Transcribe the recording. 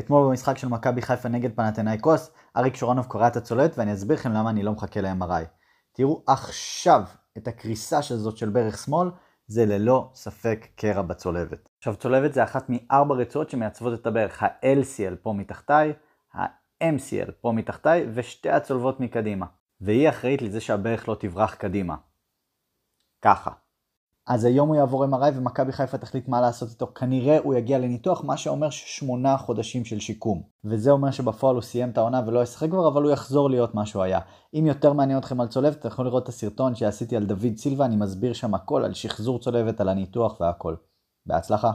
אתמול במשחק של מכבי חיפה נגד פנתנאי קוס, אריק שורנוב קורע את הצולט ואני אסביר לכם למה אני לא מחכה ל-MRI. תראו עכשיו את הקריסה של זאת של ברך שמאל, זה ללא ספק קרע בצולבת. עכשיו צולבת זה אחת מארבע רצועות שמעצבות את הברך, ה-LCL פה מתחתיי, ה-MCL פה מתחתיי ושתי הצולבות מקדימה. והיא אחראית לזה שהברך לא תברח קדימה. ככה. אז היום הוא יעבור MRI ומכבי חיפה תחליט מה לעשות איתו. כנראה הוא יגיע לניתוח, מה שאומר שמונה חודשים של שיקום. וזה אומר שבפועל הוא סיים את העונה ולא ישחק כבר, אבל הוא יחזור להיות מה שהוא היה. אם יותר מעניין אתכם על צולבת, אתם יכולים לראות את הסרטון שעשיתי על דוד סילבה, אני מסביר שם הכל, על שחזור צולבת, על הניתוח והכל. בהצלחה.